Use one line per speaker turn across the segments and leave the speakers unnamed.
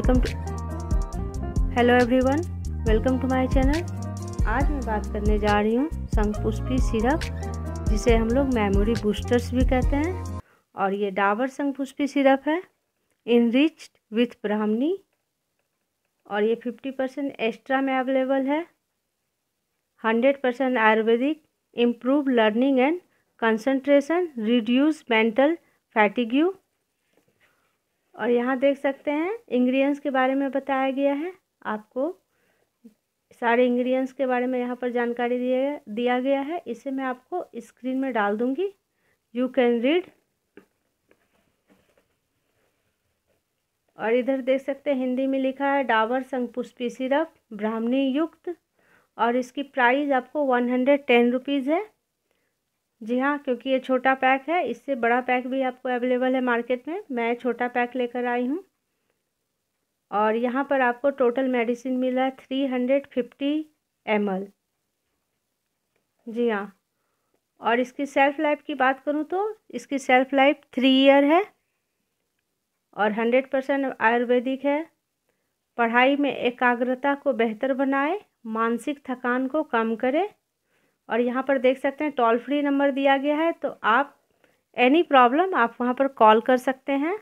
welcome to hello everyone welcome to my channel आज मैं बात करने जा रही हूँ शंखपुष्पी सिरप जिसे हम लोग मेमोरी बूस्टर्स भी कहते हैं और ये डाबर शंखपुष्पी सिरप है इनरिच्ड विथ ब्राह्मणी और ये फिफ्टी परसेंट एक्स्ट्रा में अवेलेबल है hundred percent ayurvedic improve learning and concentration reduce mental fatigue और यहाँ देख सकते हैं इंग्रेडिएंट्स के बारे में बताया गया है आपको सारे इंग्रेडिएंट्स के बारे में यहाँ पर जानकारी दिया दिया गया है इसे मैं आपको स्क्रीन में डाल दूँगी यू कैन रीड और इधर देख सकते हैं हिंदी में लिखा है डाबर संगपुष्पी सिरप ब्राह्मणी युक्त और इसकी प्राइस आपको वन हंड्रेड टेन रुपीज़ है जी हाँ क्योंकि ये छोटा पैक है इससे बड़ा पैक भी आपको अवेलेबल है मार्केट में मैं छोटा पैक लेकर आई हूँ और यहाँ पर आपको टोटल मेडिसिन मिला है three hundred fifty M G हाँ और इसकी सेल्फ़ लाइफ की बात करूँ तो इसकी सेल्फ़ लाइफ थ्री ईयर है और हंड्रेड परसेंट आयुर्वेदिक है पढ़ाई में एकाग्रता को बेहतर बनाए मानसिक थकान को कम करे और यहाँ पर देख सकते हैं टोल फ्री नंबर दिया गया है तो आप एनी प्रॉब्लम आप वहाँ पर कॉल कर सकते हैं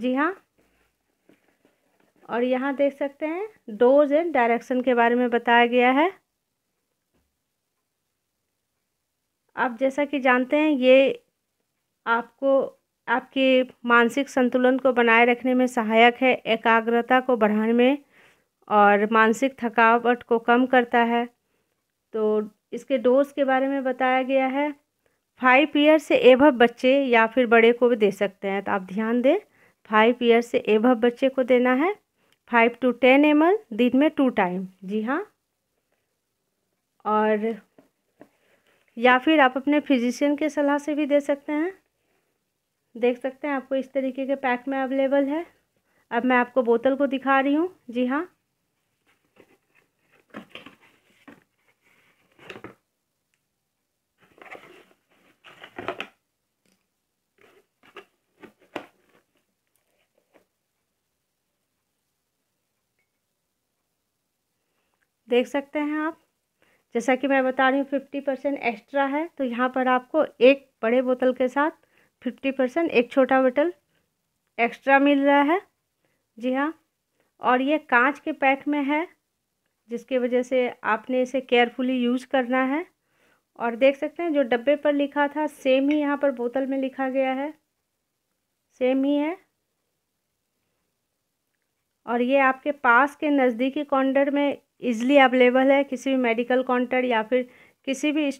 जी हाँ और यहाँ देख सकते हैं डोज एंड डायरेक्शन के बारे में बताया गया है आप जैसा कि जानते हैं ये आपको आपके मानसिक संतुलन को बनाए रखने में सहायक है एकाग्रता को बढ़ाने में और मानसिक थकावट को कम करता है तो इसके डोज के बारे में बताया गया है फाइव ईयर से एभव बच्चे या फिर बड़े को भी दे सकते हैं तो आप ध्यान दें फाइव ईयर से एभव बच्चे को देना है फाइव टू टेन एम दिन में टू टाइम जी हाँ और या फिर आप अपने फिजिशियन के सलाह से भी दे सकते हैं देख सकते हैं आपको इस तरीके के पैक में अवेलेबल है अब मैं आपको बोतल को दिखा रही हूँ जी हाँ देख सकते हैं आप जैसा कि मैं बता रही हूँ फिफ्टी परसेंट एक्स्ट्रा है तो यहाँ पर आपको एक बड़े बोतल के साथ फिफ्टी परसेंट एक छोटा बोतल एक्स्ट्रा मिल रहा है जी हाँ और ये कांच के पैक में है जिसकी वजह से आपने इसे केयरफुली यूज़ करना है और देख सकते हैं जो डब्बे पर लिखा था सेम ही यहाँ पर बोतल में लिखा गया है सेम ही है और ये आपके पास के नज़दीकी काउंटर में इजीली अवेलेबल है किसी भी मेडिकल काउंटर या फिर किसी भी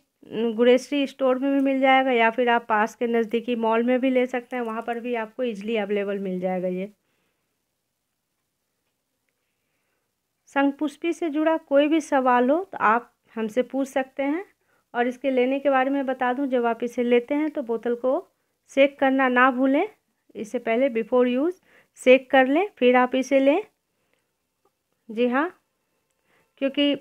ग्रेसरी स्टोर में भी मिल जाएगा या फिर आप पास के नज़दीकी मॉल में भी ले सकते हैं वहाँ पर भी आपको इजीली अवेलेबल मिल जाएगा ये संगपुष्पी से जुड़ा कोई भी सवाल हो तो आप हमसे पूछ सकते हैं और इसके लेने के बारे में बता दूं जब आप इसे लेते हैं तो बोतल को सेक करना ना भूलें इससे पहले बिफ़ोर यूज़ सेक कर लें फिर आप इसे लें जी हाँ क्योंकि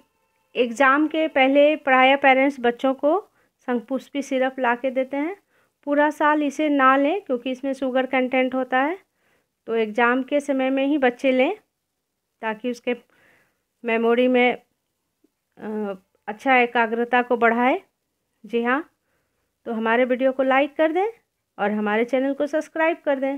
एग्ज़ाम के पहले प्राय पेरेंट्स बच्चों को शंखपुष्पी सिरप ला के देते हैं पूरा साल इसे ना लें क्योंकि इसमें शुगर कंटेंट होता है तो एग्ज़ाम के समय में ही बच्चे लें ताकि उसके मेमोरी में अच्छा एकाग्रता को बढ़ाए जी हाँ तो हमारे वीडियो को लाइक कर दें और हमारे चैनल को सब्सक्राइब कर दें